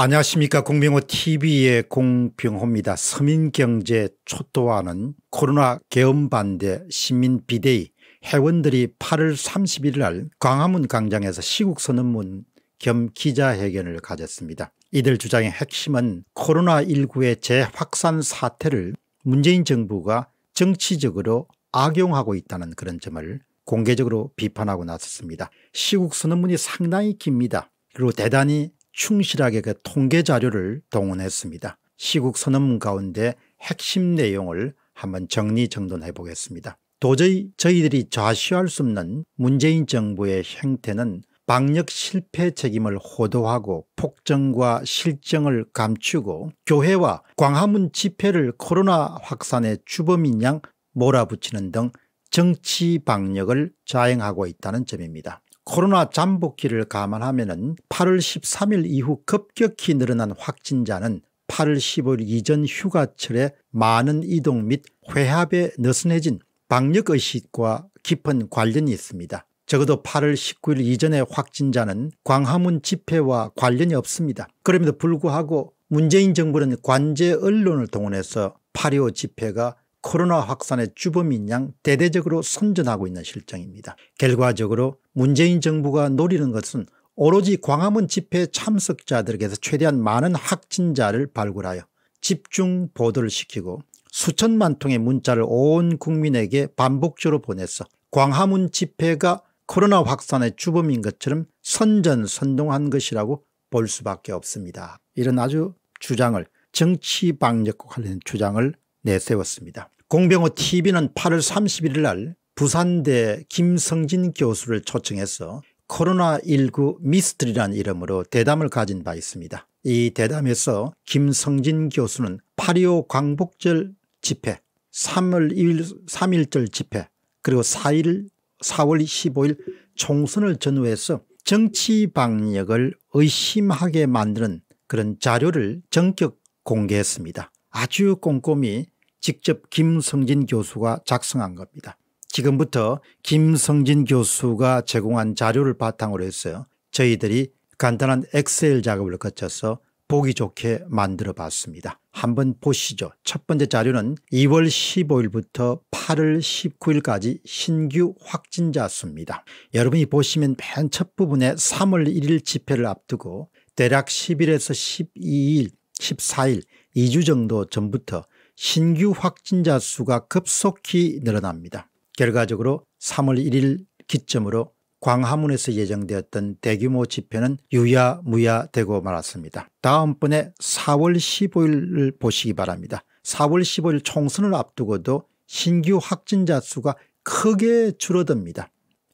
안녕하십니까 공병호 tv의 공병호입니다. 서민경제 초토화는 코로나 개헌반대 시민비대위 회원들이 8월 31일 날 광화문 광장에서 시국선언문 겸 기자회견을 가졌습니다. 이들 주장의 핵심은 코로나19의 재확산 사태를 문재인 정부가 정치적으로 악용하고 있다는 그런 점을 공개적으로 비판하고 나섰습니다. 시국선언문이 상당히 깁니다. 그리고 대단히 충실하게 그 통계 자료를 동원했습니다. 시국 선언문 가운데 핵심 내용을 한번 정리정돈해 보겠습니다. 도저히 저희들이 좌시할 수 없는 문재인 정부의 행태는 방역 실패 책임을 호도하고 폭정과 실정을 감추고 교회와 광화문 집회를 코로나 확산의 주범인 양 몰아붙이는 등 정치 방역을 자행하고 있다는 점입니다. 코로나 잠복기를 감안하면 8월 13일 이후 급격히 늘어난 확진자는 8월 15일 이전 휴가철에 많은 이동 및 회합에 느슨해진 방역의식과 깊은 관련이 있습니다. 적어도 8월 19일 이전의 확진자는 광화문 집회와 관련이 없습니다. 그럼에도 불구하고 문재인 정부는 관제 언론을 동원해서 8.25 집회가 코로나 확산의 주범인 양 대대적으로 선전하고 있는 실정입니다. 결과적으로 문재인 정부가 노리는 것은 오로지 광화문 집회 참석자들에게서 최대한 많은 확진자를 발굴하여 집중 보도를 시키고 수천만 통의 문자를 온 국민에게 반복적으로 보내서 광화문 집회가 코로나 확산의 주범인 것처럼 선전선동한 것이라고 볼 수밖에 없습니다. 이런 아주 주장을 정치방역과 관련 주장을 내세웠습니다. 공병호 TV는 8월 31일 날 부산대 김성진 교수를 초청해서 코로나19 미스터리란 이름으로 대담을 가진 바 있습니다. 이 대담에서 김성진 교수는 8.25 광복절 집회 3월 2일 3일절 집회 그리고 4일 4월 15일 총선을 전후해서 정치 방역을 의심하게 만드는 그런 자료를 전격 공개했습니다. 아주 꼼꼼히 직접 김성진 교수가 작성한 겁니다. 지금부터 김성진 교수가 제공한 자료를 바탕으로 해서 저희들이 간단한 엑셀 작업을 거쳐서 보기 좋게 만들어 봤습니다. 한번 보시죠. 첫 번째 자료는 2월 15일부터 8월 19일까지 신규 확진자 수입니다. 여러분이 보시면 맨 첫 부분에 3월 1일 집회를 앞두고 대략 10일에서 12일, 14일 2주 정도 전부터 신규 확진자 수가 급속히 늘어납니다. 결과적으로 3월 1일 기점으로 광화문에서 예정되었던 대규모 집회는 유야무야되고 말았습니다. 다음번에 4월 15일을 보시기 바랍니다. 4월 15일 총선을 앞두고도 신규 확진자 수가 크게 줄어듭니다.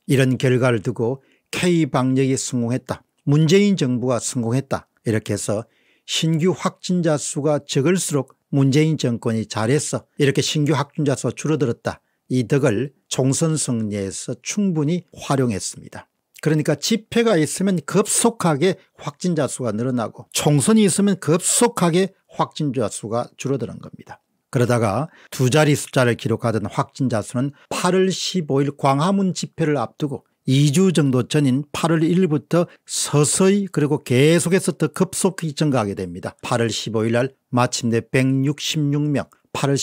이런 결과를 두고 K방역이 성공했다. 문재인 정부가 성공했다. 이렇게 해서 신규 확진자 수가 적을수록 문재인 정권이 잘했어 이렇게 신규 확진자 수가 줄어들었다 이 덕을 총선 승리에서 충분히 활용했습니다. 그러니까 집회가 있으면 급속하게 확진자 수가 늘어나고 총선이 있으면 급속하게 확진자 수가 줄어드는 겁니다. 그러다가 두 자리 숫자를 기록하던 확진자 수는 8월 15일 광화문 집회를 앞두고 2주 정도 전인 8월 1일부터 서서히 그리고 계속해서 더 급속히 증가하게 됩니다. 8월 15일 날 마침내 166명 8월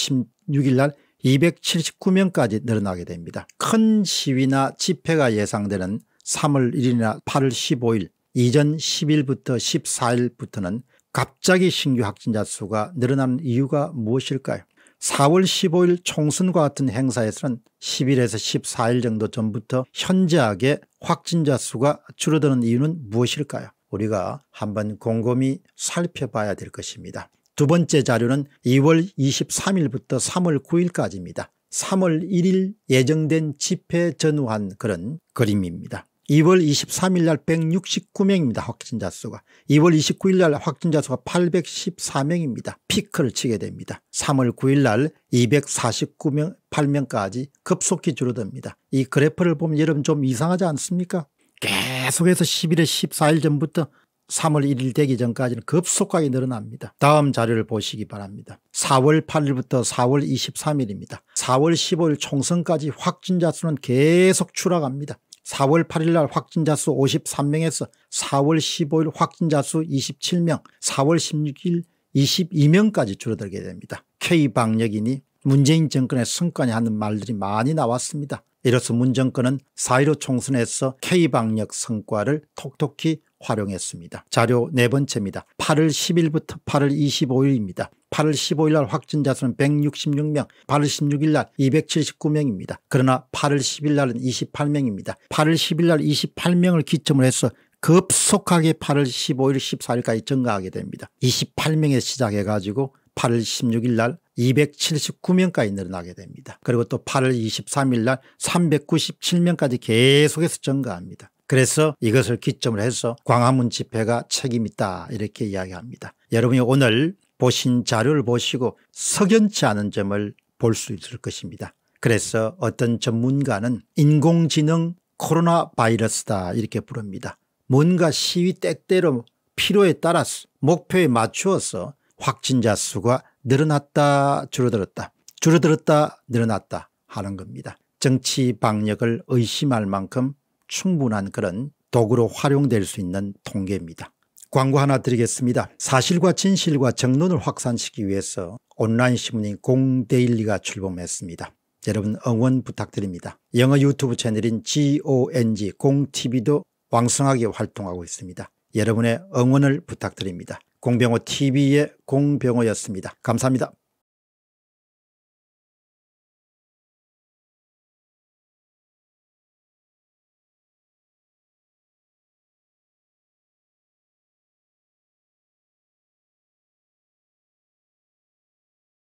16일 날 279명까지 늘어나게 됩니다. 큰 시위나 집회가 예상되는 3월 1일이나 8월 15일 이전 10일부터 14일부터는 갑자기 신규 확진자 수가 늘어난 이유가 무엇일까요 4월 15일 총선과 같은 행사에서는 10일에서 14일 정도 전부터 현저하게 확진자 수가 줄어드는 이유는 무엇일까요 우리가 한번 곰곰이 살펴봐야 될 것입니다. 두 번째 자료는 2월 23일부터 3월 9일까지입니다. 3월 1일 예정된 집회 전후한 그런 그림입니다. 2월 23일 날 169명입니다. 확진자 수가. 2월 29일 날 확진자 수가 814명입니다. 피크를 치게 됩니다. 3월 9일 날 249명 8명까지 급속히 줄어듭니다. 이 그래프를 보면 여러분 좀 이상하지 않습니까? 계속해서 1 1일 14일 전부터 3월 1일 되기 전까지는 급속하게 늘어납니다. 다음 자료를 보시기 바랍니다. 4월 8일부터 4월 23일입니다. 4월 15일 총선까지 확진자 수는 계속 추락합니다. 4월 8일 날 확진자 수 53명에서 4월 15일 확진자 수 27명, 4월 16일 22명까지 줄어들게 됩니다. K방역이니 문재인 정권의 성과냐 하는 말들이 많이 나왔습니다. 이로써 문 정권은 4.15 총선에서 K방역 성과를 톡톡히 활용했습니다. 자료 네 번째입니다. 8월 10일부터 8월 25일입니다. 8월 15일 날 확진자 수는 166명, 8월 16일 날 279명입니다. 그러나 8월 10일 날은 28명입니다. 8월 10일 날 28명을 기점으로 해서 급속하게 8월 15일 14일까지 증가하게 됩니다. 28명에 시작해 가지고 8월 16일 날 279명까지 늘어나게 됩니다. 그리고 또 8월 23일 날 397명까지 계속해서 증가합니다. 그래서 이것을 기점으로 해서 광화문 집회가 책임있다 이렇게 이야기합니다. 여러분이 오늘 보신 자료를 보시고 석연치 않은 점을 볼 수 있을 것입니다. 그래서 어떤 전문가는 인공지능 코로나 바이러스다 이렇게 부릅니다. 뭔가 시위 때때로 필요에 따라서 목표에 맞추어서 확진자 수가 늘어났다 줄어들었다 줄어들었다 늘어났다 하는 겁니다. 정치 방역을 의심할 만큼 충분한 그런 도구로 활용될 수 있는 통계입니다. 광고 하나 드리겠습니다. 사실과 진실과 정론을 확산시키기 위해서 온라인 신문인 공데일리가 출범했습니다. 여러분 응원 부탁드립니다. 영어 유튜브 채널인 GONG 공TV도 왕성하게 활동하고 있습니다. 여러분의 응원을 부탁드립니다. 공병호TV의 공병호였습니다. 감사합니다.